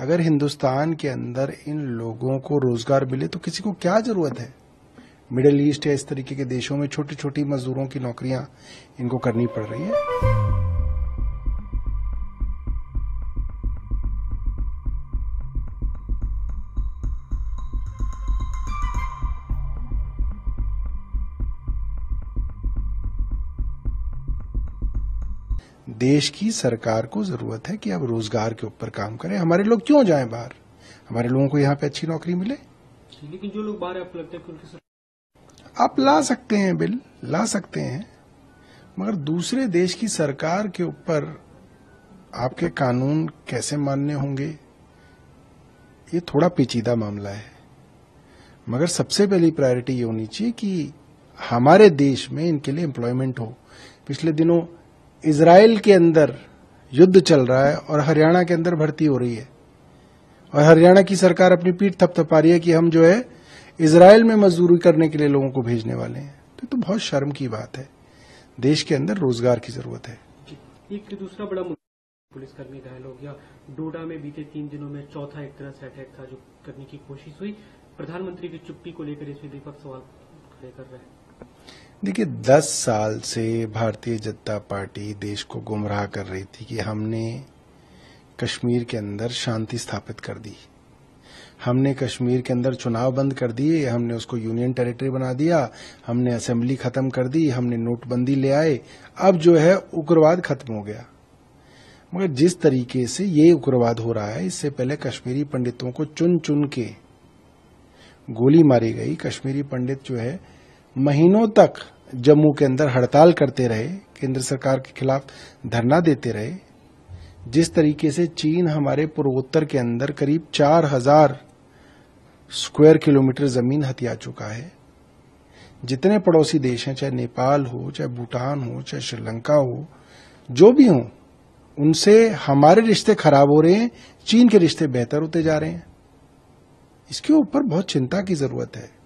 अगर हिंदुस्तान के अंदर इन लोगों को रोजगार मिले तो किसी को क्या जरूरत है मिडिल ईस्ट या इस तरीके के देशों में छोटी छोटी मजदूरों की नौकरियां इनको करनी पड़ रही है देश की सरकार को जरूरत है कि अब रोजगार के ऊपर काम करें हमारे लोग क्यों जाए बाहर हमारे लोगों को यहाँ पे अच्छी नौकरी मिले लेकिन जो लोग बाहर आप आप ला सकते हैं बिल ला सकते हैं मगर दूसरे देश की सरकार के ऊपर आपके कानून कैसे मानने होंगे ये थोड़ा पेचीदा मामला है मगर सबसे पहली प्रायोरिटी ये होनी चाहिए कि हमारे देश में इनके लिए एम्प्लॉयमेंट हो पिछले दिनों इसराइल के अंदर युद्ध चल रहा है और हरियाणा के अंदर भर्ती हो रही है और हरियाणा की सरकार अपनी पीठ थपथपा रही है कि हम जो है इसराइल में मजदूरी करने के लिए लोगों को भेजने वाले हैं तो तो बहुत शर्म की बात है देश के अंदर रोजगार की जरूरत है एक दूसरा बड़ा मुद्दा पुलिसकर्मी घायल हो गया डोडा में बीते तीन दिनों में चौथा एक तरह से अटैक था जो करने की कोशिश हुई प्रधानमंत्री की चुप्पी को लेकर इसमें दीपक सवाल खड़े कर रहे हैं देखिए दस साल से भारतीय जनता पार्टी देश को गुमराह कर रही थी कि हमने कश्मीर के अंदर शांति स्थापित कर दी हमने कश्मीर के अंदर चुनाव बंद कर दिए हमने उसको यूनियन टेरिटरी बना दिया हमने असेंबली खत्म कर दी हमने नोटबंदी ले आए अब जो है उग्रवाद खत्म हो गया मगर जिस तरीके से ये उग्रवाद हो रहा है इससे पहले कश्मीरी पंडितों को चुन चुन के गोली मारी गई कश्मीरी पंडित जो है महीनों तक जम्मू के अंदर हड़ताल करते रहे केंद्र सरकार के खिलाफ धरना देते रहे जिस तरीके से चीन हमारे पूर्वोत्तर के अंदर करीब चार हजार स्क्वायर किलोमीटर जमीन हथिया चुका है जितने पड़ोसी देश हैं चाहे नेपाल हो चाहे भूटान हो चाहे श्रीलंका हो जो भी हो उनसे हमारे रिश्ते खराब हो रहे हैं चीन के रिश्ते बेहतर होते जा रहे हैं इसके ऊपर बहुत चिंता की जरूरत है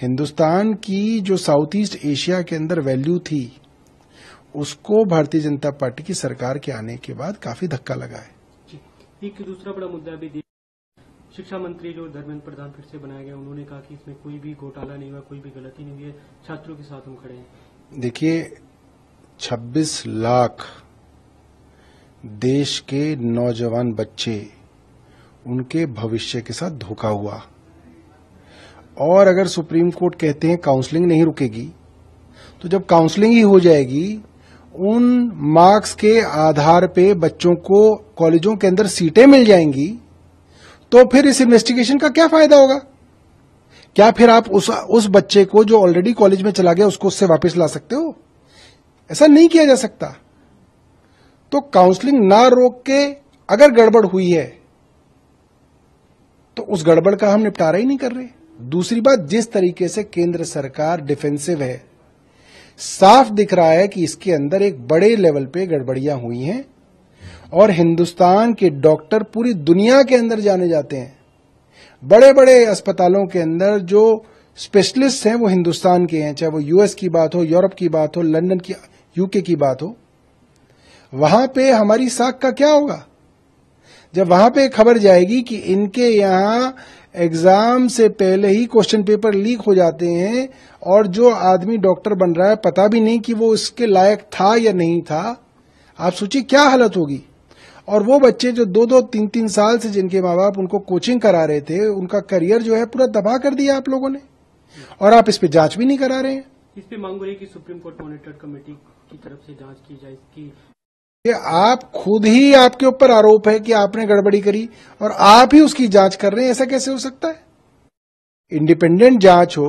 हिंदुस्तान की जो साउथ ईस्ट एशिया के अंदर वैल्यू थी उसको भारतीय जनता पार्टी की सरकार के आने के बाद काफी धक्का लगा है एक दूसरा बड़ा मुद्दा भी शिक्षा मंत्री जो धर्मेंद्र प्रधान फिर से बनाया गया उन्होंने कहा कि इसमें कोई भी घोटाला नहीं हुआ कोई भी गलती नहीं हुई है छात्रों के साथ हम खड़े हैं देखिए 26 लाख देश के नौजवान बच्चे उनके भविष्य के साथ धोखा हुआ और अगर सुप्रीम कोर्ट कहते हैं काउंसलिंग नहीं रुकेगी तो जब काउंसलिंग ही हो जाएगी उन मार्क्स के आधार पे बच्चों को कॉलेजों के अंदर सीटें मिल जाएंगी तो फिर इस इन्वेस्टिगेशन का क्या फायदा होगा क्या फिर आप उस उस बच्चे को जो ऑलरेडी कॉलेज में चला गया उसको उससे वापस ला सकते हो ऐसा नहीं किया जा सकता तो काउंसलिंग ना रोक के अगर गड़बड़ हुई है तो उस गड़बड़ का हम निपटारा ही नहीं कर रहे दूसरी बात जिस तरीके से केंद्र सरकार डिफेंसिव है साफ दिख रहा है कि इसके अंदर एक बड़े लेवल पे गड़बड़ियां हुई हैं और हिंदुस्तान के डॉक्टर पूरी दुनिया के अंदर जाने जाते हैं बड़े बड़े अस्पतालों के अंदर जो स्पेशलिस्ट हैं वो हिंदुस्तान के हैं चाहे वो यूएस की बात हो यूरोप की बात हो लंदन की यूके की बात हो वहां पे हमारी साख का क्या होगा जब वहां पे खबर जाएगी कि इनके यहां एग्जाम से पहले ही क्वेश्चन पेपर लीक हो जाते हैं और जो आदमी डॉक्टर बन रहा है पता भी नहीं कि वो इसके लायक था या नहीं था आप सोचिए क्या हालत होगी और वो बच्चे जो दो दो तीन तीन साल से जिनके माँ बाप उनको कोचिंग करा रहे थे उनका करियर जो है पूरा तबाह कर दिया आप लोगों ने और आप इस पर जांच भी नहीं करा रहे हैं इस पे मांग रही है कि सुप्रीम कोर्ट मॉनिटर कमेटी की तरफ से जांच की जाए इसकी कि आप खुद ही आपके ऊपर आरोप है कि आपने गड़बड़ी करी और आप ही उसकी जांच कर रहे हैं ऐसा कैसे हो सकता है इंडिपेंडेंट जांच हो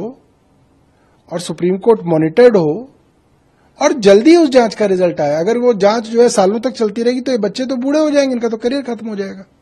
और सुप्रीम कोर्ट मॉनिटर्ड हो और जल्दी उस जांच का रिजल्ट आए अगर वो जांच जो है सालों तक चलती रहेगी तो ये बच्चे तो बूढ़े हो जाएंगे इनका तो करियर खत्म हो जाएगा